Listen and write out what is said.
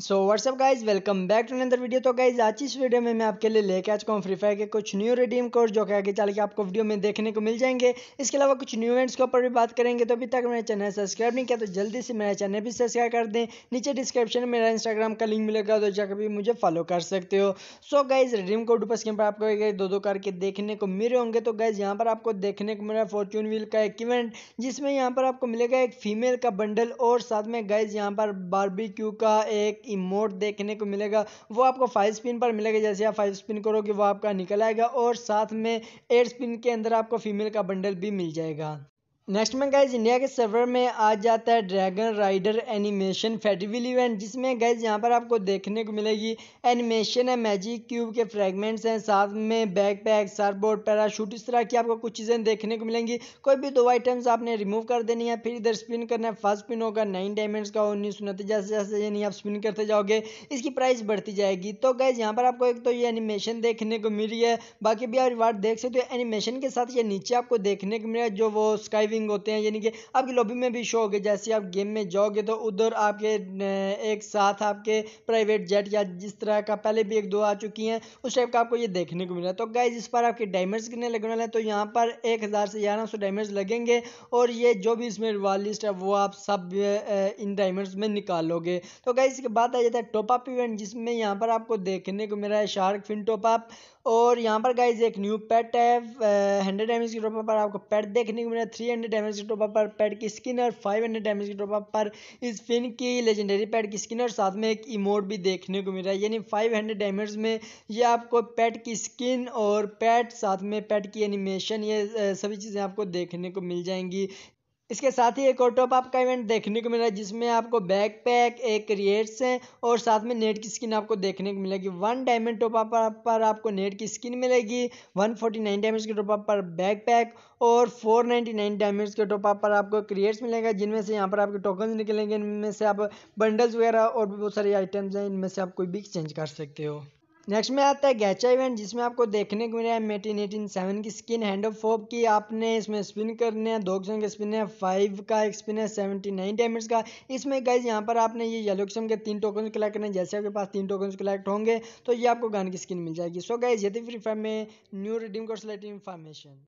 so what's up guys welcome back to another video तो guys आज इस वीडियो में मैं आपके लिए लेके आ चुका हूँ फ्री फायर के कुछ न्यू रिडीम कोड जो कि आगे चल के आपको वीडियो में देखने को मिल जाएंगे इसके अलावा कुछ न्यू इवेंट्स के ऊपर भी बात करेंगे तो अभी तक मेरे चैनल सब्सक्राइब नहीं किया तो जल्दी से मेरा चैनल भी सब्सक्राइब कर दें नीचे डिस्क्रिप्शन में मेरा इंस्टाग्राम का लिंक मिलेगा तो जाकर भी मुझे फॉलो कर सकते हो सो गाइज रिडीम कोड ऊपर स्क्रीन पर आपको दो दो करके देखने को मिले होंगे तो गाइज यहाँ पर आपको देखने को मिला फॉर्चून व्हील का एक इवेंट जिसमें यहाँ पर आपको मिलेगा एक फीमेल का बंडल और साथ में गाइज यहाँ पर बारबी का एक इमोट देखने को मिलेगा वो आपको फाइव स्पिन पर मिलेगा जैसे आप फाइव स्पिन करोगे वो आपका निकल आएगा और साथ में एट स्पिन के अंदर आपको फीमेल का बंडल भी मिल जाएगा नेक्स्ट में गाइज इंडिया के सर्वर में आ जाता है dragon rider animation festival event जिसमें गाइज यहाँ पर आपको देखने को मिलेगी एनिमेशन है मैजिक क्यूब के फ्रेगमेंट्स हैं साथ में बैक पैक सरबोर्ड पैराशूट इस तरह की आपको कुछ चीज़ें देखने को मिलेंगी कोई भी दो आइटम्स आपने रिमूव कर देनी है फिर इधर स्पिन करना है फर्स्ट स्पिन होगा नाइन डायमंड्स का उन्नीस उनतीस जैसे जैसे यानी आप स्पिन करते जाओगे इसकी प्राइस बढ़ती जाएगी तो गाइज यहाँ पर आपको एक तो ये एनिमेशन देखने को मिली है बाकी भी आप रिवार्ड देख सकते हो एनिमेशन के साथ ये नीचे आपको देखने को मिला जो वो स्काई स्विंग होते हैं यानी कि आपकी लॉबी में भी शो हो जैसे आप गेम में जाओगे तो उधर आपके एक साथ आपके प्राइवेट जेट या जिस तरह का पहले भी एक दो आ चुकी हैं उस टाइप का आपको ये देखने को मिला तो गाइज इस पर आपके डायमंड्स कितने लगने वाले हैं तो यहाँ पर एक से ग्यारह सौ डायमंड्स लगेंगे और ये जो भी इसमें रिवाल लिस्ट है वो आप सब इन डायमंड्स में निकालोगे तो गाइज इसके बाद आ जाता है टॉप अप इवेंट जिसमें यहाँ पर आपको देखने को मिला है शार्क फिन टॉप अप और यहाँ पर गाइज एक न्यू पेट है हंड्रेड एम की टॉप पर आपको पेट देखने को मिला थ्री हंड्रेड डैमेज की टॉपअप पर पैड की स्किन और फाइव हंड्रेड डैमेज की टॉपअप पर इस फिन की लेजेंडरी पैड की स्किन और साथ में एक इमोट भी देखने को मिल रहा है यानी फाइव हंड्रेड डैमेज में ये आपको पैड की स्किन और पैड साथ में पैड की एनिमेशन ये सभी चीज़ें आपको देखने को मिल जाएंगी इसके साथ ही एक और टॉप आपका का इवेंट देखने को मिला है जिसमें आपको बैक पैक एक क्रिएट्स हैं और साथ में नेट की स्किन आपको देखने को मिलेगी वन डायमंड टॉप अप पर आपको नेट की स्किन मिलेगी 149 डायमंड के टॉप अप पर बैक पैक और 499 डैमेज के टॉप अप पर आपको क्रिएट्स मिलेगा जिनमें से यहाँ पर आपके टोकन निकलेंगे इनमें से आप बंडल्स वगैरह और भी बहुत सारे आइटम्स हैं इनमें से आप कोई भी एक्सचेंज कर सकते हो नेक्स्ट में आता है गैचा इवेंट जिसमें आपको देखने को मिला है मेटीन एटीन सेवन की स्किन हैंड ऑफ फोप की आपने इसमें स्पिन करने हैं दो किस्म के स्पिन है फाइव का एक स्पिन है सेवेंटी नाइन डैमेज का इसमें गाइज यहाँ पर आपने ये येलो किस्म के तीन टोकन कलेक्ट करने जैसे आपके पास तीन टोकन कलेक्ट होंगे तो ये आपको गान की स्किन मिल जाएगी सो गाइज ये फ्री फायर में new redeem codes late information